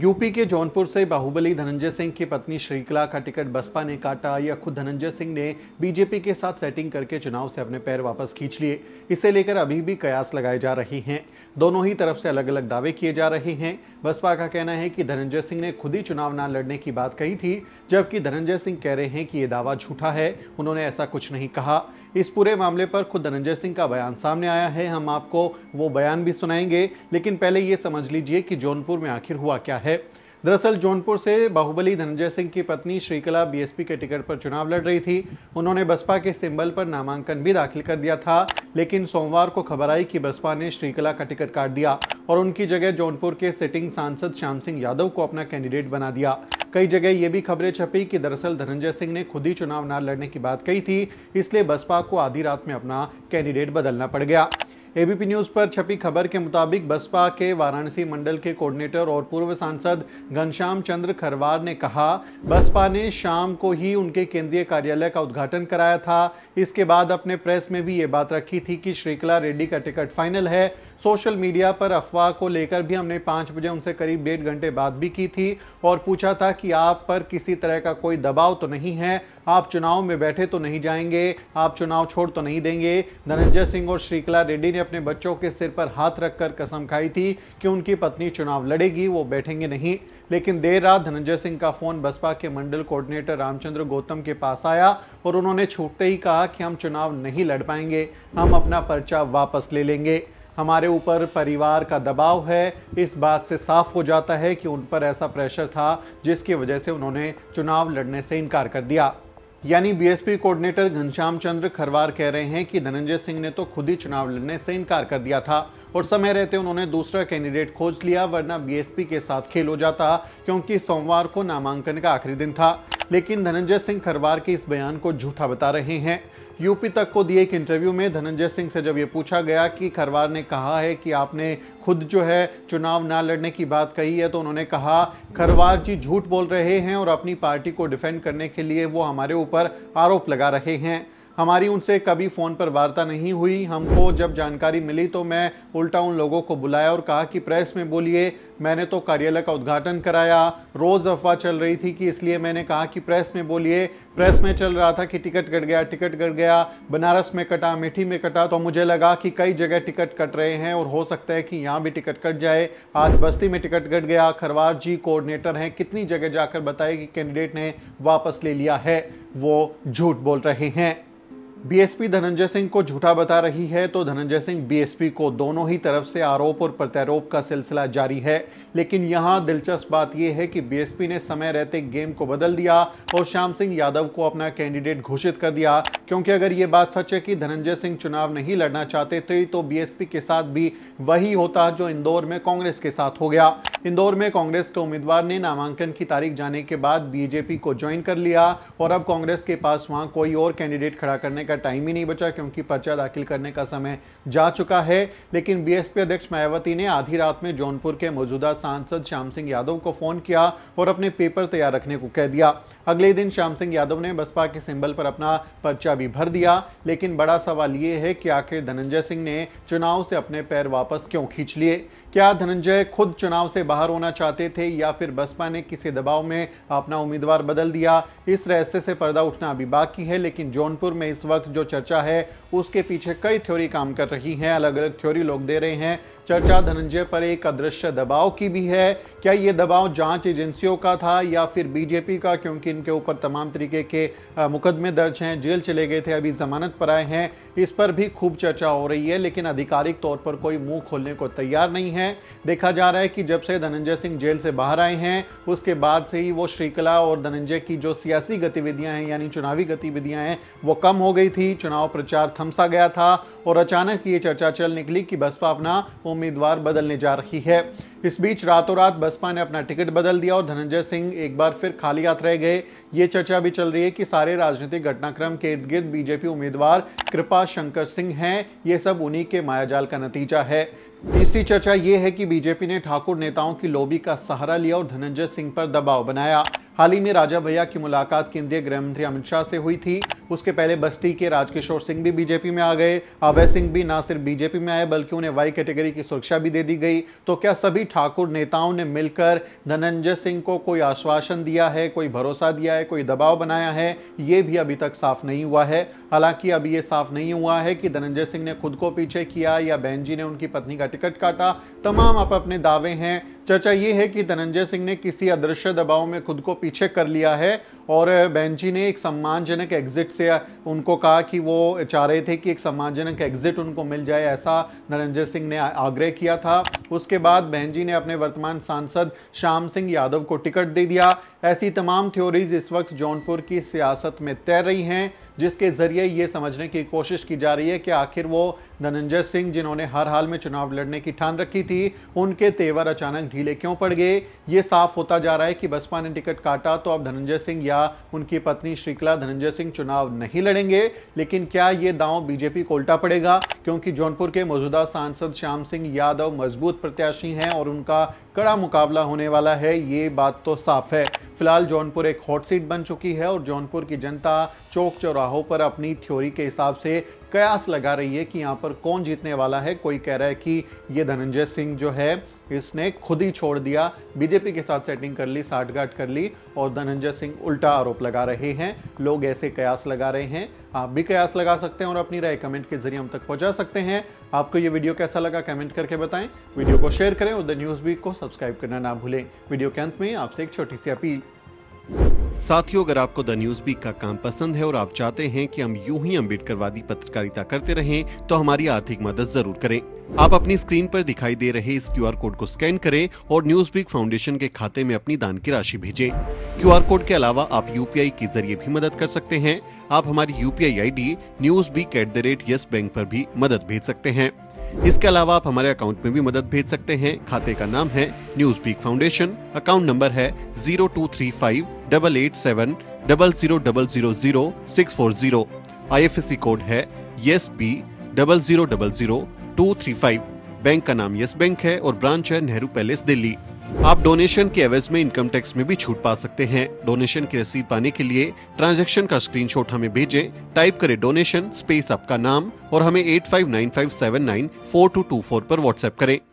UP के जौनपुर से बाहुबली धनंजय सिंह की पत्नी श्रीकला का टिकट बसपा ने काटा या खुद धनंजय सिंह ने बीजेपी के साथ सेटिंग करके चुनाव से अपने पैर वापस खींच लिए इसे लेकर अभी भी कयास लगाए जा रहे हैं दोनों ही तरफ से अलग अलग दावे किए जा रहे हैं बसपा का कहना है कि धनंजय सिंह ने खुद ही चुनाव न लड़ने की बात कही थी जबकि धनंजय सिंह कह रहे हैं कि ये दावा झूठा है उन्होंने ऐसा कुछ नहीं कहा इस पूरे मामले पर खुद धनंजय सिंह का बयान सामने आया है हम आपको वो बयान भी सुनाएंगे लेकिन पहले ये समझ लीजिए कि जौनपुर में आखिर हुआ क्या है दरअसल जौनपुर से बाहुबली धनंजय सिंह की पत्नी श्रीकला बीएसपी के टिकट पर चुनाव लड़ रही थी उन्होंने बसपा के सिंबल पर नामांकन भी दाखिल कर दिया था लेकिन सोमवार को खबर आई कि बसपा ने श्रीकला का टिकट काट दिया और उनकी जगह जौनपुर के सिटिंग सांसद श्याम सिंह यादव को अपना कैंडिडेट बना दिया कई जगह ये भी खबरें छपी कि दरअसल धनंजय सिंह ने खुद ही चुनाव न लड़ने की बात कही थी इसलिए बसपा को आधी रात में अपना कैंडिडेट बदलना पड़ गया एबीपी न्यूज पर छपी खबर के मुताबिक बसपा के वाराणसी मंडल के कोऑर्डिनेटर और पूर्व सांसद घनश्याम चंद्र खरवार ने कहा बसपा ने शाम को ही उनके केंद्रीय कार्यालय का उद्घाटन कराया था इसके बाद अपने प्रेस में भी ये बात रखी थी कि श्रीकला रेड्डी का टिकट फाइनल है सोशल मीडिया पर अफवाह को लेकर भी हमने पाँच बजे उनसे करीब डेढ़ घंटे बात भी की थी और पूछा था कि आप पर किसी तरह का कोई दबाव तो नहीं है आप चुनाव में बैठे तो नहीं जाएंगे आप चुनाव छोड़ तो नहीं देंगे धनंजय सिंह और श्रीकला रेड्डी ने अपने बच्चों के सिर पर हाथ रखकर कसम खाई थी कि उनकी पत्नी चुनाव लड़ेगी वो बैठेंगे नहीं लेकिन देर रात धनंजय सिंह का फोन बसपा के मंडल कोऑर्डिनेटर रामचंद्र गौतम के पास आया और उन्होंने छूटते ही कहा कि हम चुनाव नहीं लड़ पाएंगे हम अपना पर्चा वापस ले लेंगे हमारे ऊपर परिवार का दबाव है इस बात से साफ हो जाता है कि उन पर ऐसा प्रेशर था जिसकी वजह से उन्होंने चुनाव लड़ने से इनकार कर दिया यानी बीएसपी कोऑर्डिनेटर घनश्याम चंद्र खरवार कह रहे हैं कि धनंजय सिंह ने तो खुद ही चुनाव लड़ने से इनकार कर दिया था और समय रहते उन्होंने दूसरा कैंडिडेट खोज लिया वरना बीएसपी के साथ खेल हो जाता क्योंकि सोमवार को नामांकन का आखिरी दिन था लेकिन धनंजय सिंह खरवार के इस बयान को झूठा बता रहे हैं यूपी तक को दिए एक इंटरव्यू में धनंजय सिंह से जब ये पूछा गया कि खरवार ने कहा है कि आपने खुद जो है चुनाव ना लड़ने की बात कही है तो उन्होंने कहा खरवार जी झूठ बोल रहे हैं और अपनी पार्टी को डिफेंड करने के लिए वो हमारे ऊपर आरोप लगा रहे हैं हमारी उनसे कभी फ़ोन पर वार्ता नहीं हुई हमको जब जानकारी मिली तो मैं उल्टा उन लोगों को बुलाया और कहा कि प्रेस में बोलिए मैंने तो कार्यालय का उद्घाटन कराया रोज़ अफवाह चल रही थी कि इसलिए मैंने कहा कि प्रेस में बोलिए प्रेस में चल रहा था कि टिकट कट गया टिकट कट गया बनारस में कटा अमेठी में कटा तो मुझे लगा कि कई जगह टिकट कट रहे हैं और हो सकता है कि यहाँ भी टिकट कट जाए आज बस्ती में टिकट कट गया खरवार जी कोऑर्डिनेटर हैं कितनी जगह जाकर बताए कि कैंडिडेट ने वापस ले लिया है वो झूठ बोल रहे हैं बीएसपी धनंजय सिंह को झूठा बता रही है तो धनंजय सिंह बीएसपी को दोनों ही तरफ से आरोप और प्रत्यारोप का सिलसिला जारी है लेकिन यहां दिलचस्प बात यह है कि बीएसपी ने समय रहते गेम को बदल दिया और श्याम सिंह यादव को अपना कैंडिडेट घोषित कर दिया क्योंकि अगर ये बात सच है कि धनंजय सिंह चुनाव नहीं लड़ना चाहते थे तो बीएसपी के साथ भी वही होता जो इंदौर में कांग्रेस के साथ हो गया इंदौर में कांग्रेस के उम्मीदवार ने नामांकन की तारीख जाने के बाद बीजेपी को ज्वाइन कर लिया और अब कांग्रेस के पास वहां कोई और कैंडिडेट खड़ा करने का टाइम ही नहीं बचा क्योंकि पर्चा दाखिल करने का समय जा चुका है लेकिन बीएसपी अध्यक्ष मायावती ने आधी रात में जौनपुर के मौजूदा सांसद श्याम सिंह यादव को फोन किया और अपने पेपर तैयार रखने को कह दिया अगले दिन श्याम सिंह यादव ने बसपा के सिंबल पर अपना पर्चा भी भर दिया लेकिन बड़ा सवाल ये है कि आखिर धनंजय सिंह ने चुनाव से अपने पैर वापस क्यों खींच लिए क्या धनंजय खुद चुनाव से बाहर होना चाहते थे या फिर बसपा ने किसी दबाव में अपना उम्मीदवार बदल दिया इस रहस्य से पर्दा उठना अभी बाकी है लेकिन जौनपुर में इस वक्त जो चर्चा है उसके पीछे कई थ्योरी काम कर रही हैं अलग अलग थ्योरी लोग दे रहे हैं चर्चा धनंजय पर एक अदृश्य दबाव की भी है क्या ये दबाव जांच एजेंसियों का था या फिर बीजेपी का क्योंकि इनके ऊपर तमाम तरीके के मुकदमे दर्ज हैं जेल चले गए थे अभी जमानत पर आए हैं इस पर भी खूब चर्चा हो रही है लेकिन आधिकारिक तौर पर कोई मुंह खोलने को तैयार नहीं है देखा जा रहा है कि जब से धनंजय सिंह जेल से बाहर आए हैं उसके बाद से ही वो श्रीकला और धनंजय की जो सियासी गतिविधियां हैं यानी चुनावी गतिविधियां हैं वो कम हो गई थी चुनाव प्रचार थमसा गया था और अचानक ये चर्चा चल निकली कि बसपा अपना उम्मीदवार बदलने जा रही है इस बीच रातों रात बसपा ने अपना टिकट बदल दिया और धनंजय सिंह एक बार फिर खाली हाथ रह गए ये चर्चा भी चल रही है कि सारे राजनीतिक घटनाक्रम के इर्द गिर्द बीजेपी उम्मीदवार कृपा शंकर सिंह हैं ये सब उन्हीं के मायाजाल का नतीजा है तीसरी चर्चा ये है कि बीजेपी ने ठाकुर नेताओं की लोबी का सहारा लिया और धनंजय सिंह पर दबाव बनाया हाल ही में राजा भैया की मुलाकात केंद्रीय गृह मंत्री अमित शाह से हुई थी उसके पहले बस्ती के राजकिशोर सिंह भी बीजेपी में आ गए अभय सिंह भी ना सिर्फ बीजेपी में आए बल्कि उन्हें वाई कैटेगरी की सुरक्षा भी दे दी गई तो क्या सभी ठाकुर नेताओं ने मिलकर धनंजय सिंह को कोई आश्वासन दिया है कोई भरोसा दिया है कोई दबाव बनाया है ये भी अभी तक साफ नहीं हुआ है हालांकि अभी ये साफ नहीं हुआ है कि धनंजय सिंह ने खुद को पीछे किया या बहन जी ने उनकी पत्नी का टिकट काटा तमाम आप अपने दावे हैं चर्चा ये है कि धनंजय सिंह ने किसी अदृश्य दबाव में खुद को पीछे कर लिया है और बेंची ने एक सम्मानजनक एग्ज़िट से उनको कहा कि वो चाह रहे थे कि एक सम्मानजनक एग्ज़िट उनको मिल जाए ऐसा नरेंद्र सिंह ने आग्रह किया था उसके बाद बहन जी ने अपने वर्तमान सांसद श्याम सिंह यादव को टिकट दे दिया ऐसी तमाम थ्योरीज इस वक्त जौनपुर की सियासत में तैर रही हैं जिसके ज़रिए ये समझने की कोशिश की जा रही है कि आखिर वो धनंजय सिंह जिन्होंने हर हाल में चुनाव लड़ने की ठान रखी थी उनके तेवर अचानक ढीले क्यों पड़ गए ये साफ होता जा रहा है कि बसपा ने टिकट काटा तो अब धनंजय सिंह या क्या उनकी पत्नी श्रीकला धनंजय सिंह चुनाव नहीं लड़ेंगे लेकिन क्या ये दांव बीजेपी को उल्टा पड़ेगा क्योंकि जौनपुर के मौजूदा सांसद श्याम सिंह यादव मजबूत प्रत्याशी हैं और उनका कड़ा मुकाबला होने वाला है ये बात तो साफ है फिलहाल जौनपुर एक हॉट सीट बन चुकी है और जौनपुर की जनता चौक चौराहों पर अपनी थ्योरी के हिसाब से कयास लगा रही है कि यहाँ पर कौन जीतने वाला है कोई कह रहा है कि ये धनंजय सिंह जो है इसने खुद ही छोड़ दिया बीजेपी के साथ सेटिंग कर ली साठगांठ कर ली और धनंजय सिंह उल्टा आरोप लगा रहे हैं लोग ऐसे कयास लगा रहे हैं आप भी कयास लगा सकते हैं और अपनी राय कमेंट के जरिए हम तक पहुंचा सकते हैं आपको ये वीडियो कैसा लगा कमेंट करके बताएं वीडियो को शेयर करें और द न्यूज़ वीक को सब्सक्राइब करना ना भूलें वीडियो के अंत में आपसे एक छोटी सी अपील साथियों अगर आपको द न्यूज बीक का काम पसंद है और आप चाहते हैं कि हम यूं ही अम्बेडकरवादी पत्रकारिता करते रहें तो हमारी आर्थिक मदद जरूर करें आप अपनी स्क्रीन पर दिखाई दे रहे इस क्यूआर कोड को स्कैन करें और न्यूज बीक फाउंडेशन के खाते में अपनी दान की राशि भेजें। क्यूआर कोड के अलावा आप यू के जरिए भी मदद कर सकते हैं आप हमारी U P news beak at the rate yes bank आरोप भी मदद भेज सकते हैं इसके अलावा आप हमारे अकाउंट में भी मदद भेज सकते हैं खाते का नाम है news beak foundation account number है zero two three five double eight seven double zero double zero zero six four zero I F S C code है yes B double zero double zero two three five bank का नाम yes bank है और branch है Nehru palace Delhi आप donation के एवज में इनकम टैक्स में भी छूट पा सकते हैं डोनेशन की रसीद पाने के लिए ट्रांजैक्शन का स्क्रीनशॉट हमें भेजें टाइप करें डोनेशन स्पेस आपका नाम और हमें eight five nine five seven nine four two two four पर व्हाट्सएप करें